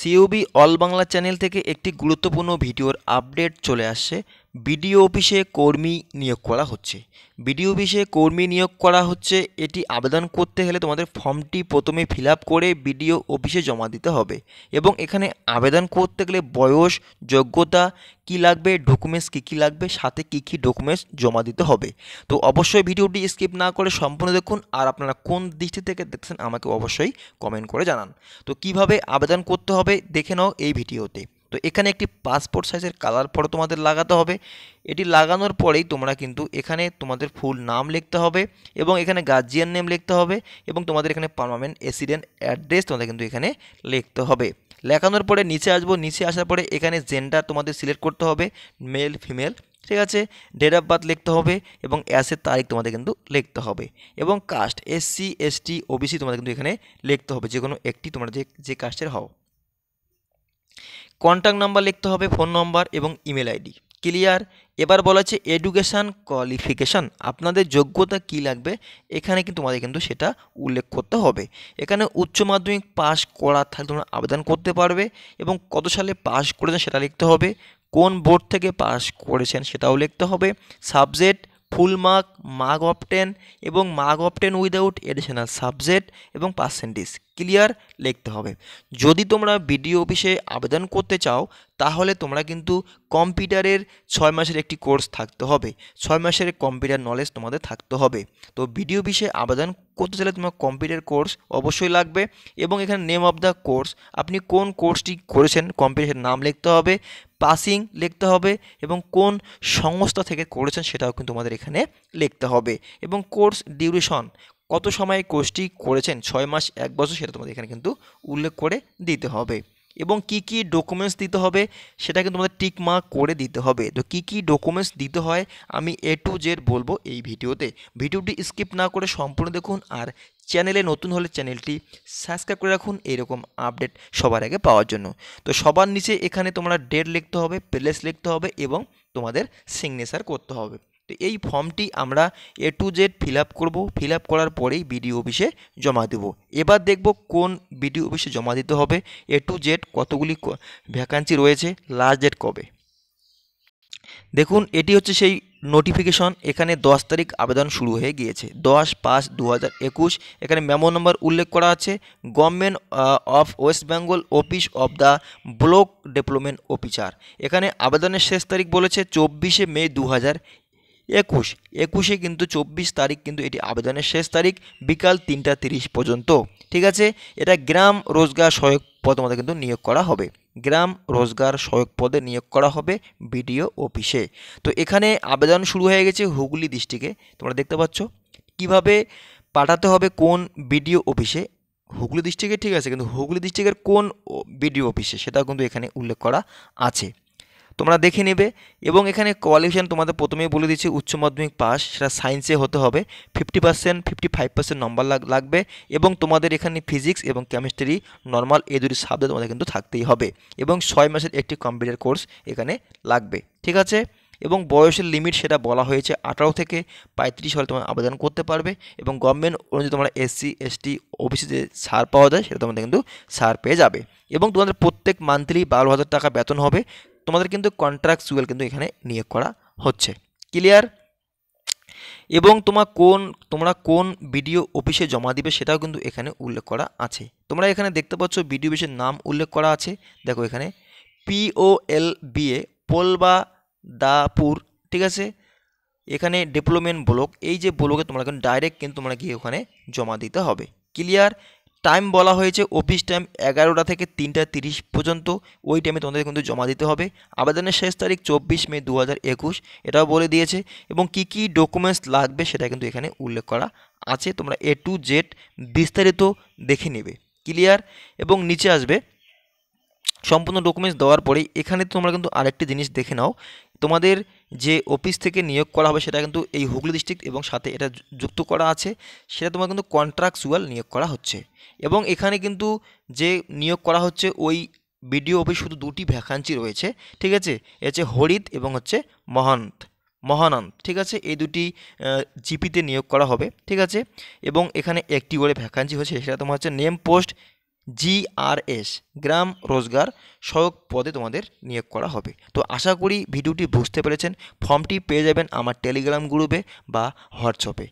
সিইউবি all Bangla channel থেকে একটি গুরুত্বপূর্ণ ভিডিওর আপডেট চলে আসছে বিডিও অফিসে কর্মী নিয়োগ করা হচ্ছে বিডিও অফিসে কর্মী নিয়োগ করা হচ্ছে এটি আবেদন করতে গেলে তোমাদের ফর্মটি প্রথমে ফিল করে বিডিও অফিসে জমা দিতে হবে এবং এখানে আবেদন করতে গেলে বয়স যোগ্যতা কি লাগবে ডকুমেন্টস কী কী লাগবে সাথে কি কি ডকুমেন্টস জমা দিতে হবে তো অবশ্যই ভিডিওটি স্কিপ না করে সম্পূর্ণ দেখুন আর আপনারা কোন দৃষ্টি থেকে দেখছেন আমাকে অবশ্যই কমেন্ট করে জানান তো কিভাবে আবেদন করতে হবে দেখে নাও এই ভিডিওতে তো এখানে একটি পাসপোর্ট সাইজের কালার ফটো তোমাদের লাগাতে হবে এটি লাগানোর পরেই তোমরা কিন্তু এখানে তোমাদের ফুল নাম লিখতে হবে এবং এখানে গার্জিয়ান নেম লিখতে হবে এবং তোমাদের এখানে পারমানেন্ট রেসিডেন্ট অ্যাড্রেস তোমাদের কিন্তু এখানে লিখতে হবে লেখানোর পরে নিচে আসবো নিচে আসার পরে এখানে জেন্ডার তোমাদের সিলেক্ট করতে হবে মেল ফিমেল ঠিক আছে ডেট অফ বার্থ লিখতে হবে এবং অ্যাসের তারিখ তোমাদের কিন্তু লিখতে হবে এবং কাস্ট এসসি এসটি ওবিসি তোমাদের কিন্তু এখানে লিখতে হবে যে কোনো একটি তোমরা যে যে কাস্টের হও কন্ট্যাক্ট নাম্বার লিখতে হবে ফোন নম্বর এবং ইমেল আইডি ক্লিয়ার এবার বলা হচ্ছে এডুকেশান কোয়ালিফিকেশান আপনাদের যোগ্যতা কি লাগবে এখানে কিন্তু তোমাদের কিন্তু সেটা উল্লেখ করতে হবে এখানে উচ্চ মাধ্যমিক পাস করা থাকলে তোমরা আবেদন করতে পারবে এবং কত সালে পাশ করেছেন সেটা লিখতে হবে কোন বোর্ড থেকে পাশ করেছেন সেটাও লিখতে হবে subject full mark mark of ten এবং mark of ten without additional subject এবং পার্সেন্টেজ ক্লিয়ার লিখতে হবে যদি তোমরা বিডিও অফিসে আবেদন করতে চাও তাহলে তোমরা কিন্তু কম্পিউটারের ছয় মাসের একটি কোর্স থাকতে হবে ছয় মাসের কম্পিউটার নলেজ তোমাদের থাকতে হবে তো বিডিও অফিসে আবেদন করতে চাইলে তোমার কম্পিউটার কোর্স অবশ্যই লাগবে এবং এখানে নেম অফ দ্য কোর্স আপনি কোন কোর্সটি করেছেন কম্পিউটারের নাম লিখতে হবে পাসিং লিখতে হবে এবং কোন সংস্থা থেকে করেছেন সেটাও কিন্তু আমাদের এখানে লিখতে হবে এবং কোর্স ডিউরেশন কত সময় কোর্সটি করেছেন ছয় মাস এক বছর সেটা তোমাদের এখানে কিন্তু উল্লেখ করে দিতে হবে এবং কি কি ডকুমেন্টস দিতে হবে সেটা কিন্তু তোমাদের টিকমার্ক করে দিতে হবে তো কি কি ডকুমেন্টস দিতে হয় আমি এ টু জেড বলবো এই ভিডিওতে ভিডিওটি স্কিপ না করে সম্পূর্ণ দেখুন আর চ্যানেলে নতুন হলে চ্যানেলটি সাবস্ক্রাইব করে রাখুন এরকম আপডেট সবার আগে পাওয়ার জন্য তো সবার নিচে এখানে তোমরা ডেট লিখতে হবে প্লেস লিখতে হবে এবং তোমাদের সিগনেচার করতে হবে তো এই ফর্মটি আমরা A to Z fill up করবো ফিল আপ করার পরেই বিডিও অফিসে জমা দেব এবার দেখব কোন বিডিও অফিসে জমা দিতে হবে এ টু জেড কতগুলি ভ্যাকান্সি রয়েছে লাস্ট ডেট কবে দেখুন এটি হচ্ছে সেই নোটিফিকেশন এখানে দশ তারিখ আবেদন শুরু হয়ে গিয়েছে দশ পাঁচ দু একুশ এখানে মেমো নম্বর উল্লেখ করা আছে government of West Bengal office of the block development officer এখানে আবেদনের শেষ তারিখ বলেছে চব্বিশে মে দু একুশ একুশে কিন্তু চব্বিশ তারিখ কিন্তু এটি আবেদনের শেষ তারিখ বিকাল তিনটা তিরিশ পর্যন্ত ঠিক আছে এটা গ্রাম রোজগার সহায়ক পদ মধ্যে কিন্তু নিয়োগ করা হবে গ্রাম রোজগার সহায়ক পদে নিয়োগ করা হবে বিডিও অফিসে তো এখানে আবেদন শুরু হয়ে গেছে হুগলি ডিস্ট্রিক্টে তোমরা দেখতে পাচ্ছ কিভাবে পাঠাতে হবে কোন বিডিও অফিসে হুগলি ডিস্ট্রিক্টে ঠিক আছে কিন্তু হুগলি ডিস্ট্রিক্টের কোন বিডিও অফিসে সেটা কিন্তু এখানে উল্লেখ করা আছে তোমরা দেখে নেবে এবং এখানে কোয়ালিফিকেশান তোমাদের প্রথমেই বলে দিচ্ছি উচ্চ মাধ্যমিক পাস সেটা সায়েন্সে হতে হবে fifty percent fifty five percent number লাগবে এবং তোমাদের এখানে ফিজিক্স এবং কেমিস্ট্রি নর্মাল এই দুটি সাবজেক্ট তোমাদের কিন্তু থাকতেই হবে এবং ছয় মাসের একটি কম্পিউটার কোর্স এখানে লাগবে ঠিক আছে এবং বয়সের লিমিট সেটা বলা হয়েছে আঠারো থেকে পঁয়ত্রিশ হলে তোমরা আবেদন করতে পারবে এবং গভর্নমেন্ট অনুযায়ী তোমরা এসসি এসটি ওবিসি যে ছাড় পাওয়া যায় সেটা তোমাদের কিন্তু ছাড় পেয়ে যাবে এবং তোমাদের প্রত্যেক মান্থলি বারো হাজার টাকা বেতন হবে তোমাদের কিন্তু কন্ট্রাকচুয়াল কিন্তু এখানে নিয়োগ করা হচ্ছে ক্লিয়ার এবং তোমার কোন তোমরা কোন বিডিও অফিসে জমা দিবে সেটাও কিন্তু এখানে উল্লেখ করা আছে তোমরা এখানে দেখতে পাচ্ছ বিডিও অফিসের নাম উল্লেখ করা আছে দেখো এখানে পিওএল বিএ পোলবা দাপুর ঠিক আছে এখানে ডেভেলপমেন্ট ব্লক এই যে ব্লকে তোমরা কিন্তু ডাইরেক্ট কিন্তু তোমরা গিয়ে ওখানে জমা দিতে হবে ক্লিয়ার টাইম বলা হয়েছে অফিস টাইম এগারোটা থেকে তিনটা তিরিশ পর্যন্ত ওই টাইমে তোমাদের কিন্তু জমা দিতে হবে আবেদনের শেষ তারিখ চব্বিশ মে দু হাজার একুশ এটাও বলে দিয়েছে এবং কি কি ডকুমেন্টস লাগবে সেটা কিন্তু এখানে উল্লেখ করা আছে তোমরা এ টু জেড বিস্তারিত দেখে নেবে ক্লিয়ার এবং নিচে আসবে সম্পূর্ণ ডকুমেন্টস দেওয়ার পরেই এখানে তোমরা কিন্তু আরেকটি জিনিস দেখে নাও তোমাদের যে অফিস থেকে নিয়োগ করা হবে সেটা কিন্তু এই হুগলি ডিস্ট্রিক্ট এবং সাথে এটা যুক্ত করা আছে সেটা তোমার কিন্তু কন্ট্রাকচুয়াল নিয়োগ করা হচ্ছে এবং এখানে কিন্তু যে নিয়োগ করা হচ্ছে ওই বিডিও অফিস শুধু দুটি ভ্যাকান্সি রয়েছে ঠিক আছে এ হচ্ছে হরিত এবং হচ্ছে মহন্ত মহানন্দ ঠিক আছে এই দুটি জিপিতে নিয়োগ করা হবে ঠিক আছে এবং এখানে একটি করে ভ্যাকান্সি হচ্ছে সেটা তোমার হচ্ছে নেম পোস্ট জিআরএস গ্রাম রোজগার সহায়ক পদে তোমাদের নিয়োগ করা হবে তো আশা করি ভিডিওটি বুঝতে পেরেছেন ফর্মটি পেয়ে যাবেন আমার টেলিগ্রাম গ্রুপে বা হোয়াটসঅ্যাপে